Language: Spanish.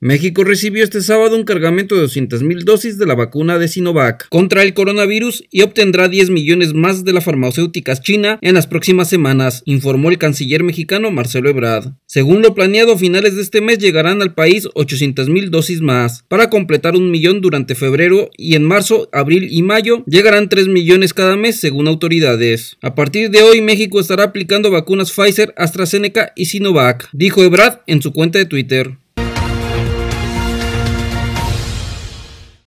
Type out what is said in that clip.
México recibió este sábado un cargamento de 200.000 dosis de la vacuna de Sinovac contra el coronavirus y obtendrá 10 millones más de las farmacéuticas china en las próximas semanas, informó el canciller mexicano Marcelo Ebrard. Según lo planeado, a finales de este mes llegarán al país 800.000 dosis más, para completar un millón durante febrero y en marzo, abril y mayo llegarán 3 millones cada mes, según autoridades. A partir de hoy, México estará aplicando vacunas Pfizer, AstraZeneca y Sinovac, dijo Ebrard en su cuenta de Twitter.